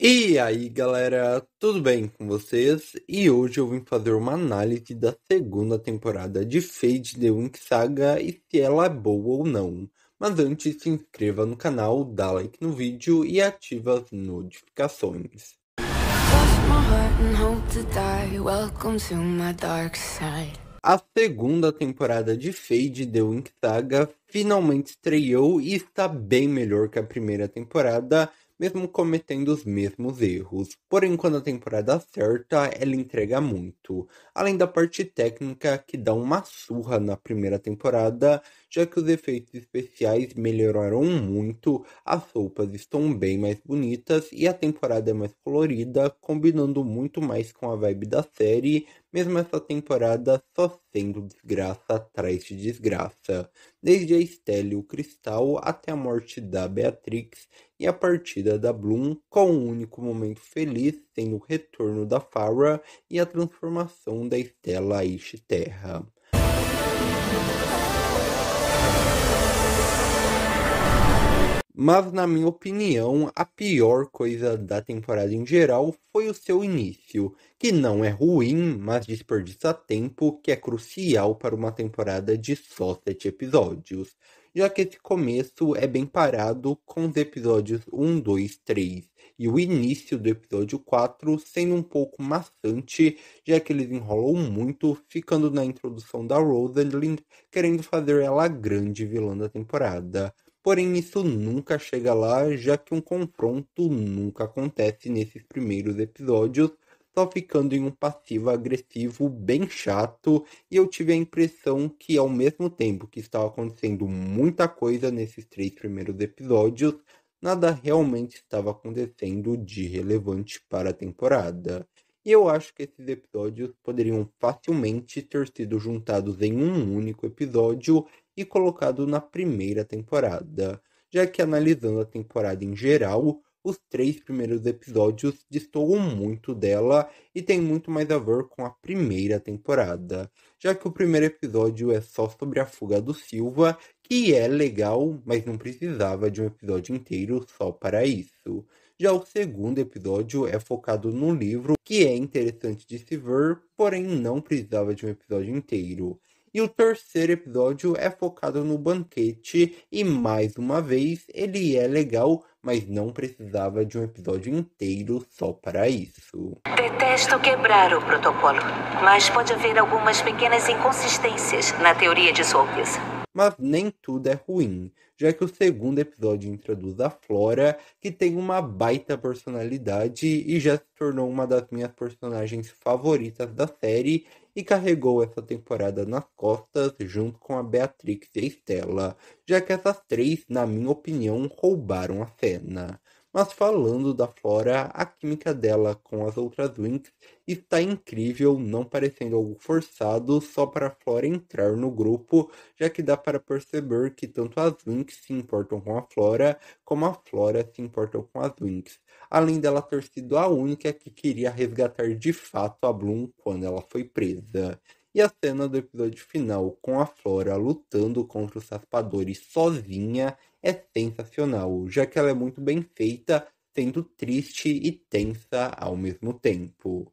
E aí galera, tudo bem com vocês? E hoje eu vim fazer uma análise da segunda temporada de Fade The Wink Saga e se ela é boa ou não. Mas antes se inscreva no canal, dá like no vídeo e ative as notificações. A segunda temporada de Fade The Wink Saga finalmente estreou e está bem melhor que a primeira temporada mesmo cometendo os mesmos erros. Porém, quando a temporada acerta, ela entrega muito, além da parte técnica que dá uma surra na primeira temporada, já que os efeitos especiais melhoraram muito, as roupas estão bem mais bonitas e a temporada é mais colorida, combinando muito mais com a vibe da série, mesmo essa temporada só sendo desgraça atrás de desgraça, desde a Estelle o Cristal até a morte da Beatrix e a partida da Bloom, com um único momento feliz sendo o retorno da Farah e a transformação da Estela a Terra. Mas, na minha opinião, a pior coisa da temporada em geral foi o seu início, que não é ruim, mas desperdiça tempo que é crucial para uma temporada de só sete episódios, já que esse começo é bem parado com os episódios 1, 2, 3 e o início do episódio 4 sendo um pouco maçante, já que eles enrolam muito, ficando na introdução da Rosalind, querendo fazer ela a grande vilã da temporada Porém, isso nunca chega lá, já que um confronto nunca acontece nesses primeiros episódios, só ficando em um passivo agressivo bem chato, e eu tive a impressão que ao mesmo tempo que estava acontecendo muita coisa nesses três primeiros episódios, nada realmente estava acontecendo de relevante para a temporada. E eu acho que esses episódios poderiam facilmente ter sido juntados em um único episódio e colocado na primeira temporada, já que analisando a temporada em geral, os três primeiros episódios destoam muito dela e tem muito mais a ver com a primeira temporada, já que o primeiro episódio é só sobre a fuga do Silva, que é legal, mas não precisava de um episódio inteiro só para isso. Já o segundo episódio é focado no livro, que é interessante de se ver, porém não precisava de um episódio inteiro e o terceiro episódio é focado no banquete e mais uma vez ele é legal, mas não precisava de um episódio inteiro só para isso. Detesto quebrar o protocolo, mas pode haver algumas pequenas inconsistências na teoria de sua Mas nem tudo é ruim, já que o segundo episódio introduz a Flora, que tem uma baita personalidade e já se tornou uma das minhas personagens favoritas da série e carregou essa temporada nas costas junto com a Beatrix e a Estela, já que essas três, na minha opinião, roubaram a cena. Mas falando da Flora, a química dela com as outras Winx está incrível, não parecendo algo forçado só para a Flora entrar no grupo, já que dá para perceber que tanto as Winx se importam com a Flora, como a Flora se importa com as Winx. Além dela ter sido a única que queria resgatar de fato a Bloom quando ela foi presa e a cena do episódio final com a Flora lutando contra os raspadores sozinha é sensacional, já que ela é muito bem feita, sendo triste e tensa ao mesmo tempo.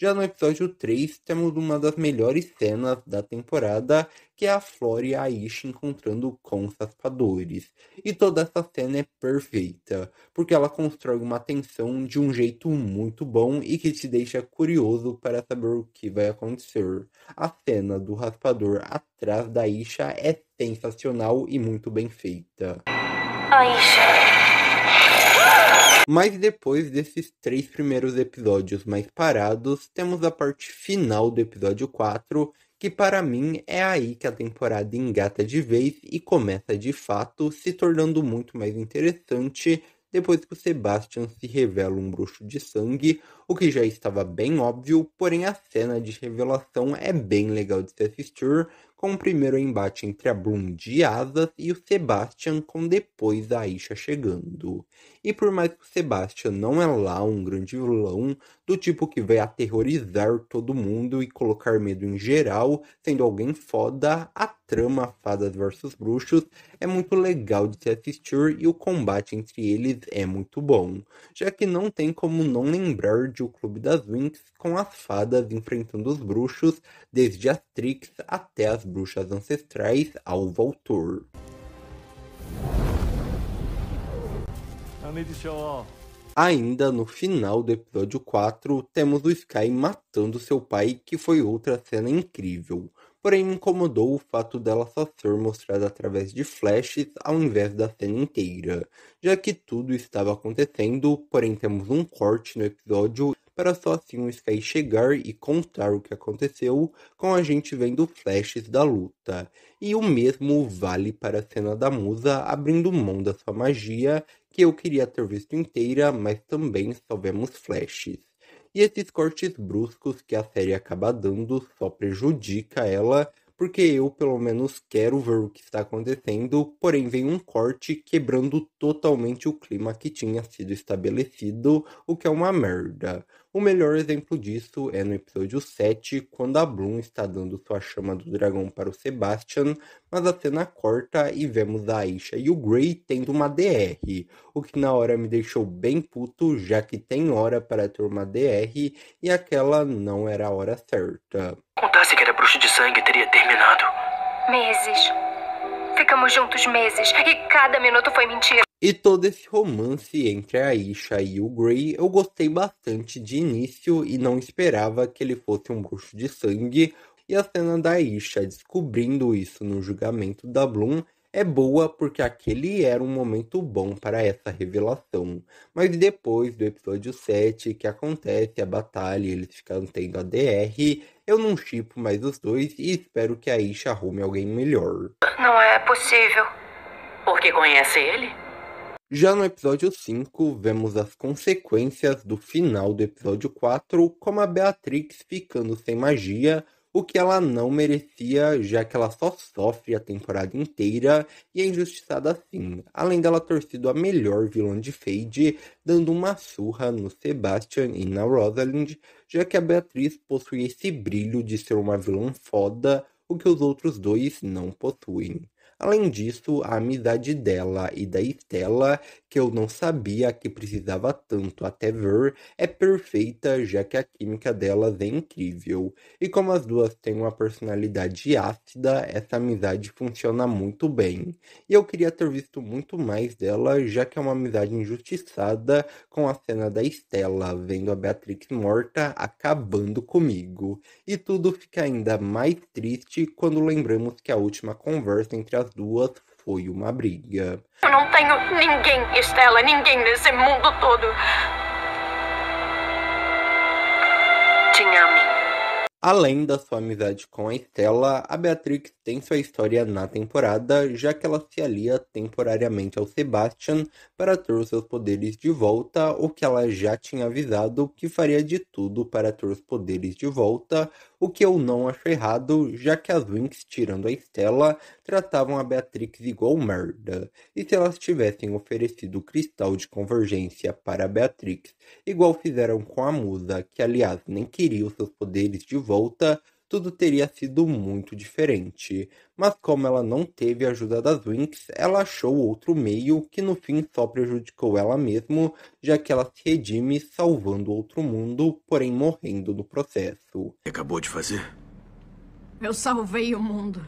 Já no episódio 3, temos uma das melhores cenas da temporada, que é a Flor e a Isha encontrando com os raspadores. E toda essa cena é perfeita, porque ela constrói uma tensão de um jeito muito bom e que te deixa curioso para saber o que vai acontecer. A cena do raspador atrás da Isha é sensacional e muito bem feita. Aisha. Mas depois desses três primeiros episódios mais parados, temos a parte final do episódio 4, que para mim é aí que a temporada engata de vez e começa de fato, se tornando muito mais interessante depois que o Sebastian se revela um bruxo de sangue, o que já estava bem óbvio, porém a cena de revelação é bem legal de se assistir, com o primeiro embate entre a Bloom de asas e o Sebastian, com depois a Aisha chegando. E por mais que o Sebastian não é lá um grande vilão, do tipo que vai aterrorizar todo mundo e colocar medo em geral, sendo alguém foda, a trama Fadas versus Bruxos é muito legal de se assistir e o combate entre eles é muito bom, já que não tem como não lembrar de O Clube das Winx com as fadas enfrentando os bruxos, desde a Trix até as bruxas ancestrais ao Voltor. Ainda no final do episódio 4, temos o Sky matando seu pai, que foi outra cena incrível. Porém, me incomodou o fato dela só ser mostrada através de flashes ao invés da cena inteira, já que tudo estava acontecendo, porém temos um corte no episódio para só assim o Sky chegar e contar o que aconteceu, com a gente vendo flashes da luta. E o mesmo vale para a cena da musa abrindo mão da sua magia, que eu queria ter visto inteira, mas também só vemos flashes. E esses cortes bruscos que a série acaba dando só prejudica ela, porque eu pelo menos quero ver o que está acontecendo, porém vem um corte quebrando totalmente o clima que tinha sido estabelecido, o que é uma merda. O melhor exemplo disso é no episódio 7, quando a Bloom está dando sua chama do dragão para o Sebastian, mas a cena corta e vemos a Aisha e o Grey tendo uma DR, o que na hora me deixou bem puto, já que tem hora para ter uma DR e aquela não era a hora certa. Contasse que era bruxo de sangue teria terminado. Meses. Ficamos juntos meses e cada minuto foi mentira. E todo esse romance entre a Isha e o Grey eu gostei bastante de início e não esperava que ele fosse um bruxo de sangue. E a cena da Isha descobrindo isso no julgamento da Bloom é boa porque aquele era um momento bom para essa revelação. Mas depois do episódio 7, que acontece a batalha e eles ficam tendo a DR, eu não chipo mais os dois e espero que a Isha arrume alguém melhor. Não é possível. Porque conhece ele? Já no episódio 5, vemos as consequências do final do episódio 4, como a Beatrix ficando sem magia, o que ela não merecia, já que ela só sofre a temporada inteira e é injustiçada assim, além dela ter sido a melhor vilã de Fade, dando uma surra no Sebastian e na Rosalind, já que a Beatriz possui esse brilho de ser uma vilã foda, o que os outros dois não possuem. Além disso, a amizade dela e da Estela, que eu não sabia que precisava tanto até ver, é perfeita, já que a química delas é incrível. E como as duas têm uma personalidade ácida, essa amizade funciona muito bem. E eu queria ter visto muito mais dela, já que é uma amizade injustiçada com a cena da Estela vendo a Beatrix morta acabando comigo. E tudo fica ainda mais triste quando lembramos que a última conversa entre as duas foi uma briga. Eu não tenho ninguém, Estela, ninguém nesse mundo todo. Tinha a mim. Além da sua amizade com a Estela, a Beatrix tem sua história na temporada, já que ela se alia temporariamente ao Sebastian para ter os seus poderes de volta, o que ela já tinha avisado que faria de tudo para ter os poderes de volta, o que eu não acho errado, já que as Winx, tirando a Estela, tratavam a Beatrix igual merda. E se elas tivessem oferecido o cristal de convergência para a Beatrix, igual fizeram com a Musa, que aliás nem queria os seus poderes de volta, tudo teria sido muito diferente. Mas como ela não teve a ajuda das Winx, ela achou outro meio que no fim só prejudicou ela mesmo, já que ela se redime salvando outro mundo, porém morrendo no processo. Acabou de fazer? Eu salvei o mundo.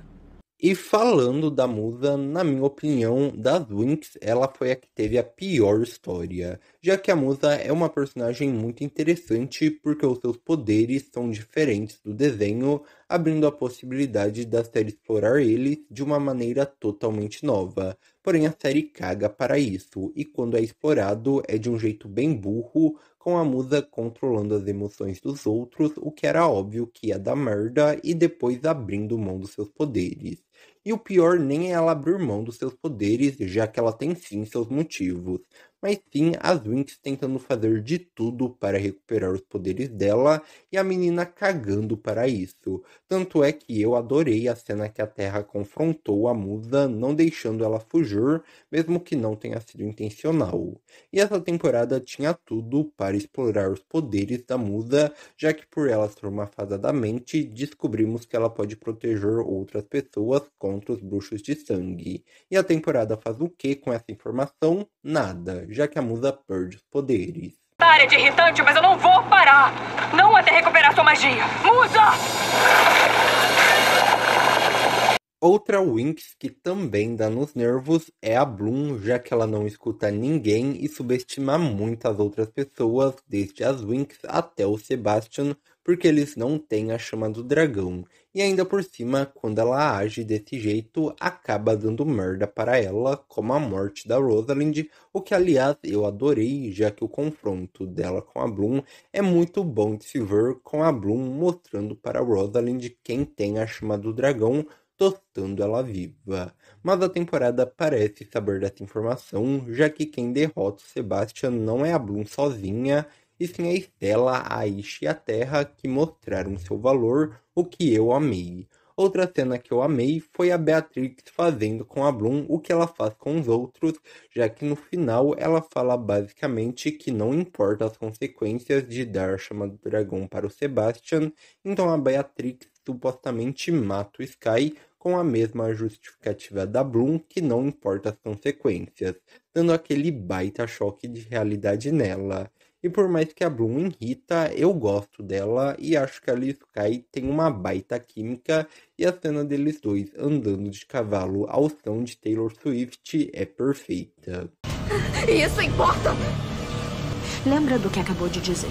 E falando da musa, na minha opinião, das Winx, ela foi a que teve a pior história, já que a musa é uma personagem muito interessante porque os seus poderes são diferentes do desenho, abrindo a possibilidade da série explorar eles de uma maneira totalmente nova. Porém, a série caga para isso, e quando é explorado é de um jeito bem burro, com a musa controlando as emoções dos outros, o que era óbvio que ia dar merda, e depois abrindo mão dos seus poderes. E o pior nem é ela abrir mão dos seus poderes, já que ela tem sim seus motivos, mas sim as Winx tentando fazer de tudo para recuperar os poderes dela e a menina cagando para isso. Tanto é que eu adorei a cena que a Terra confrontou a musa, não deixando ela fugir, mesmo que não tenha sido intencional. E essa temporada tinha tudo para explorar os poderes da musa, já que por ela ser uma mente descobrimos que ela pode proteger outras pessoas contra os bruxos de sangue. E a temporada faz o que com essa informação? Nada já que a musa perde os poderes. Para de irritante, mas eu não vou parar! Não até recuperar sua magia! Musa! Outra Winx que também dá nos nervos é a Bloom, já que ela não escuta ninguém e subestima muito as outras pessoas, desde as Winx até o Sebastian, porque eles não têm a chama do dragão. E ainda por cima, quando ela age desse jeito, acaba dando merda para ela, como a morte da Rosalind, o que aliás eu adorei, já que o confronto dela com a Bloom é muito bom de se ver, com a Bloom mostrando para a Rosalind quem tem a chama do dragão tostando ela viva. Mas a temporada parece saber dessa informação, já que quem derrota o Sebastian não é a Bloom sozinha, e sim a Estela, a Ish e a Terra que mostraram seu valor, o que eu amei. Outra cena que eu amei foi a Beatrix fazendo com a Bloom o que ela faz com os outros, já que no final ela fala basicamente que não importa as consequências de dar a chama do dragão para o Sebastian, então a Beatrix supostamente mata o Sky com a mesma justificativa da Bloom que não importa as consequências, dando aquele baita choque de realidade nela. E por mais que a Bloom irrita, eu gosto dela e acho que a Liz Kai tem uma baita química e a cena deles dois andando de cavalo ao som de Taylor Swift é perfeita. Isso importa! Lembra do que acabou de dizer.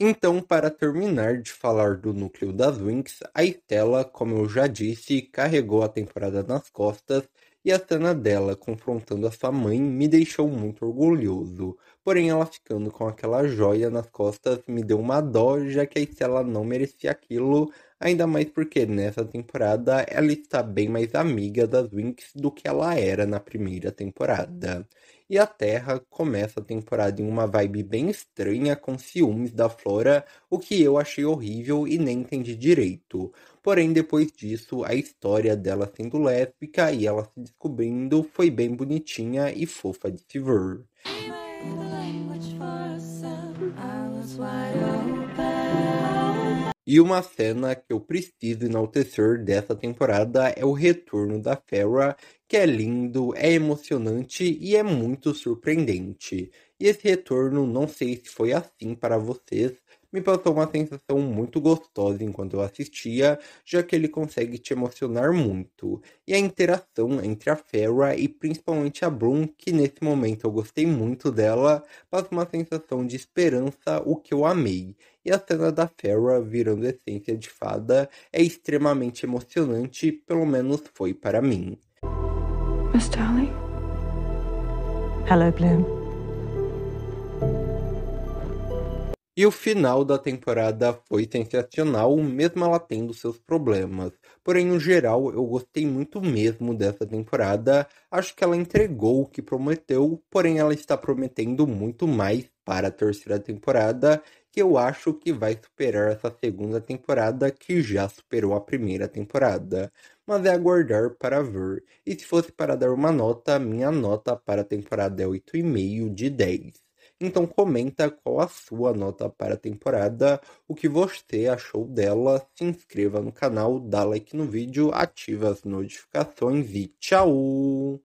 Então, para terminar de falar do núcleo das Winx, a Estela, como eu já disse, carregou a temporada nas costas e a cena dela confrontando a sua mãe me deixou muito orgulhoso. Porém, ela ficando com aquela joia nas costas me deu uma dó, já que a Estela não merecia aquilo, ainda mais porque nessa temporada ela está bem mais amiga das Winx do que ela era na primeira temporada e a Terra começa a temporada em uma vibe bem estranha com ciúmes da Flora, o que eu achei horrível e nem entendi direito. Porém, depois disso, a história dela sendo lésbica e ela se descobrindo foi bem bonitinha e fofa de se ver. E uma cena que eu preciso enaltecer dessa temporada é o retorno da Fera, que é lindo, é emocionante e é muito surpreendente. E esse retorno, não sei se foi assim para vocês, me passou uma sensação muito gostosa enquanto eu assistia, já que ele consegue te emocionar muito. E a interação entre a Fera e principalmente a Bloom, que nesse momento eu gostei muito dela, passa uma sensação de esperança, o que eu amei. E a cena da Fera virando essência de fada é extremamente emocionante, pelo menos foi para mim. Miss Darling? Hello, Bloom. E o final da temporada foi sensacional, mesmo ela tendo seus problemas. Porém, no geral, eu gostei muito mesmo dessa temporada. Acho que ela entregou o que prometeu, porém ela está prometendo muito mais para a terceira temporada, que eu acho que vai superar essa segunda temporada que já superou a primeira temporada. Mas é aguardar para ver. E se fosse para dar uma nota, minha nota para a temporada é 8,5 de 10. Então comenta qual a sua nota para a temporada, o que você achou dela, se inscreva no canal, dá like no vídeo, ativa as notificações e tchau!